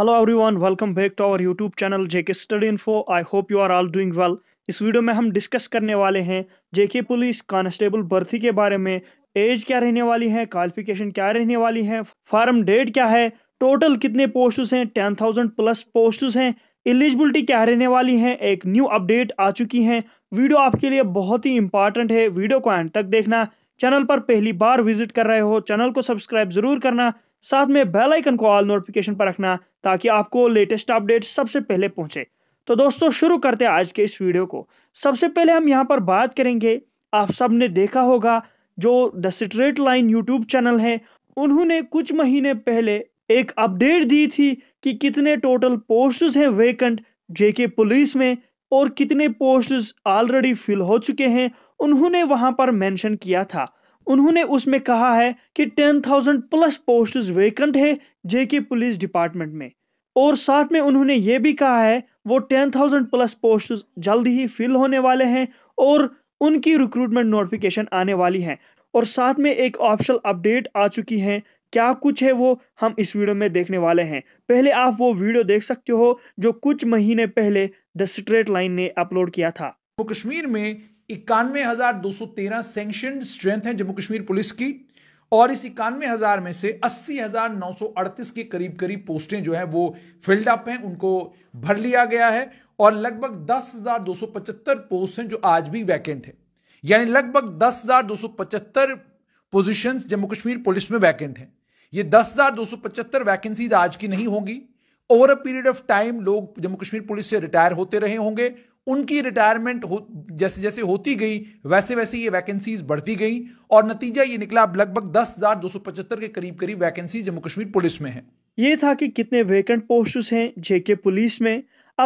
hello everyone welcome back to our YouTube channel JK study info I hope you are all doing well इस video में हम discuss करने वाले हैं जेके police constable भर्ती के बारे में एज क्या रहने वाली है क्वालिफिकेशन क्या रहने वाली है फॉर्म डेट क्या है टोटल कितने पोस्ट्स हैं टेन थाउजेंड प्लस पोस्ट्स हैं एलिजिबिलिटी क्या रहने वाली है एक न्यू अपडेट आ चुकी है वीडियो आपके लिए बहुत ही इंपॉर्टेंट है वीडियो को एंड तक देखना चैनल पर पहली बार विजिट कर रहे हो चैनल को सब्सक्राइब जरूर करना साथ में बेल आइकन को ऑल नोटिफिकेशन पर रखना ताकि आपको लेटेस्ट अपडेट सबसे पहले पहुंचे तो दोस्तों शुरू करते हैं आज के इस वीडियो को सबसे पहले हम यहाँ पर बात करेंगे आप सब ने देखा होगा जो the straight line YouTube channel है उन्होंने कुछ महीने पहले एक अपडेट दी थी कि कितने टोटल पोस्ट हैं वेकेंट जेके पुलिस में और कितने पोस्ट ऑलरेडी फिल हो चुके हैं उन्होंने वहां पर मेंशन किया था उन्होंने उसमें कहा है कि 10,000 प्लस पोस्ट वेकेंट है जेके पुलिस डिपार्टमेंट में और साथ में उन्होंने ये भी कहा है वो 10,000 प्लस पोस्ट जल्द ही फिल होने वाले हैं और उनकी रिक्रूटमेंट नोटिफिकेशन आने वाली है और साथ में एक ऑप्शनल अपडेट आ चुकी है क्या कुछ है वो हम इस वीडियो में देखने वाले हैं पहले आप वो वीडियो देख सकते हो जो कुछ महीने पहले द स्ट्रेट लाइन ने अपलोड किया था कश्मीर में इक्यानवे हजार दो सौ तेरह सेंक्शन स्ट्रेंथ है जम्मू कश्मीर पुलिस की और इस इक्यानवे हजार में से अस्सी हजार नौ सौ अड़तीस के करीब करीब पोस्टें जो है वो फिल्ड अप हैं उनको भर लिया गया है और लगभग दस हजार दो सौ पचहत्तर पोस्ट हैं जो आज भी वैकेंट है यानी लगभग दस हजार दो सौ पचहत्तर पोजिशन जम्मू कश्मीर पुलिस में वैकेंट है ये दस हजार दो सौ पचहत्तर वैकेंसीज आज की नहीं होंगी over a period of time लोग जम्मू कश्मीर पुलिस से रिटायर होते रहे होंगे उनकी रिटायरमेंट हो जैसे जैसे होती गई वैसे वैसे ये वैकेंसीज बढ़ती गई और नतीजा ये निकला अब लगभग दस हजार दो सौ पचहत्तर के करीब करीब वैकेंसी जम्मू कश्मीर पुलिस में है ये था कि कितने वेकेंट पोस्ट हैं जेके पुलिस में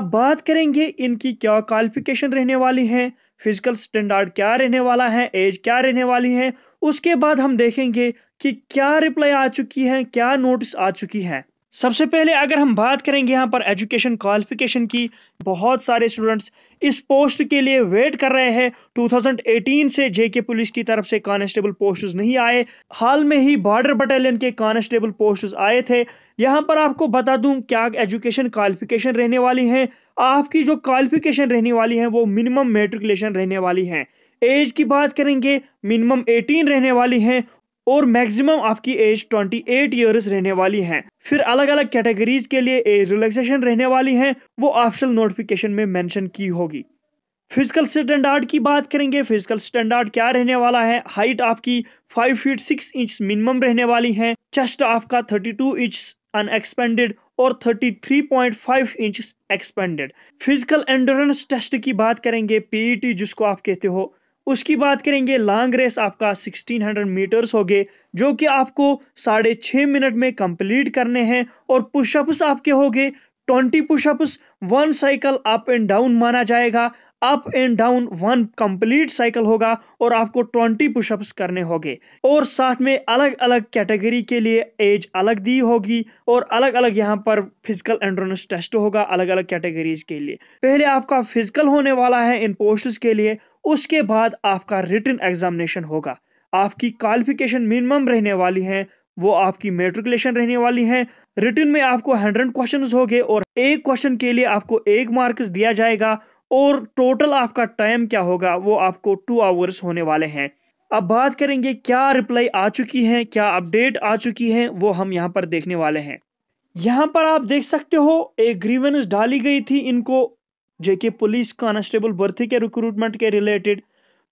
अब बात करेंगे इनकी क्या क्वालिफिकेशन रहने वाली है फिजिकल स्टैंडर्ड क्या रहने वाला है एज क्या रहने वाली है उसके बाद हम देखेंगे कि क्या रिप्लाई आ चुकी है क्या नोटिस आ चुकी है सबसे पहले अगर हम बात करेंगे यहाँ पर एजुकेशन क्वालिफिकेशन की बहुत सारे स्टूडेंट्स इस पोस्ट के लिए वेट कर रहे हैं 2018 से जेके पुलिस की तरफ से कॉन्स्टेबल पोस्ट नहीं आए हाल में ही बॉर्डर बटालियन के कॉन्स्टेबल पोस्ट आए थे यहाँ पर आपको बता दूं क्या एजुकेशन क्वालिफिकेशन रहने वाली है आपकी जो क्वालिफिकेशन रहने वाली है वो मिनिमम मेट्रिकुलेशन रहने वाली है एज की बात करेंगे मिनिमम 18 रहने वाली है और मैक्सिमम आपकी एज 28 इयर्स रहने वाली है फिर अलग अलग कैटेगरीज के लिए एज रिलैक्सेशन रहने वाली है वो ऑप्शनल नोटिफिकेशन में मेंशन की होगी फिजिकल स्टैंडर्ड की बात करेंगे फिजिकल स्टैंडर्ड क्या रहने वाला है हाइट आपकी 5 फीट 6 इंच मिनिमम रहने वाली है चेस्ट आपका 32 इंच अनएक्सपेंडेड और 33.5 inch expanded physical endurance test की बात करेंगे पीईटी e जिसको आप कहते हो उसकी बात करेंगे लॉन्ग रेस आपका 1600 मीटर्स होगे जो कि आपको साढ़े छः मिनट में कंप्लीट करने हैं और पुशअप्स आपके गए twenty pushups one cycle up and down माना जाएगा up and down one complete cycle होगा और आपको 20 पुशअप्स करने होंगे और साथ में अलग अलग कैटेगरी के लिए एज अलग दी होगी और अलग अलग यहाँ पर फिजिकल एंड्रोनस टेस्ट होगा अलग अलग कैटेगरीज के लिए पहले आपका फिजिकल होने वाला है इन पोस्ट के लिए उसके बाद आपका रिटर्न एग्जामिनेशन होगा आपकी क्वालिफिकेशन मिनिमम रहने वाली है वो आपकी मेट्रिकुलेशन रहने वाली है रिटर्न में आपको हंड्रेड क्वेश्चन हो गए और एक क्वेश्चन के लिए आपको एक मार्क्स दिया जाएगा और टोटल आपका टाइम क्या होगा वो आपको टू आवर्स होने वाले हैं अब बात करेंगे क्या रिप्लाई आ चुकी है क्या अपडेट आ चुकी है वो हम यहाँ पर देखने वाले हैं यहाँ पर आप देख सकते हो एक ग्रीवेंस डाली गई थी इनको जेके पुलिस कांस्टेबल भर्ती के रिक्रूटमेंट के रिलेटेड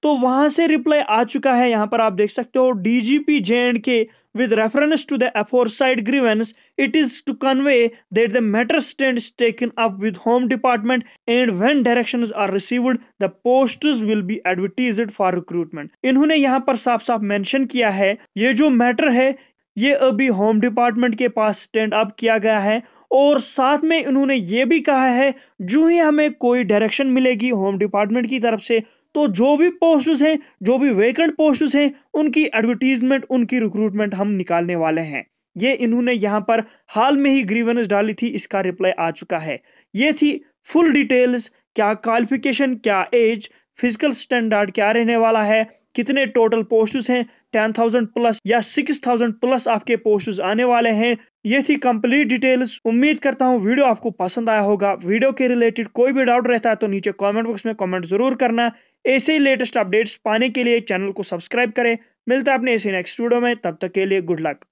तो वहां से रिप्लाई आ चुका है यहां पर आप देख सकते हो DGP J and K with reference to the aforesaid grievance it is to convey that the matter stand taken up with home department and when directions are received the posts will be advertised for recruitment इन्होंने यहां पर साफ साफ mention किया है ये जो matter है ये अभी होम डिपार्टमेंट के पास स्टैंड अप किया गया है और साथ में इन्होंने ये भी कहा है जो ही हमें कोई डायरेक्शन मिलेगी होम डिपार्टमेंट की तरफ से तो जो भी पोस्ट्स हैं जो भी वेकेंट पोस्ट्स हैं उनकी एडवर्टीजमेंट उनकी रिक्रूटमेंट हम निकालने वाले हैं ये इन्होंने यहाँ पर हाल में ही ग्रीवेंस डाली थी इसका रिप्लाई आ चुका है ये थी फुल डिटेल्स क्या क्वालिफिकेशन क्या एज फिजिकल स्टैंडर्ड क्या रहने वाला है कितने टोटल पोस्ट्स हैं टेन थाउजेंड प्लस या सिक्स थाउजेंड प्लस आपके पोस्ट्स आने वाले हैं ये थी कंप्लीट डिटेल्स उम्मीद करता हूँ वीडियो आपको पसंद आया होगा वीडियो के रिलेटेड कोई भी डाउट रहता है तो नीचे कमेंट बॉक्स में कमेंट जरूर करना ऐसे ही लेटेस्ट अपडेट्स पाने के लिए चैनल को सब्सक्राइब करें मिलता है अपने ऐसे नेक्स्ट वीडियो में तब तक के लिए गुड लक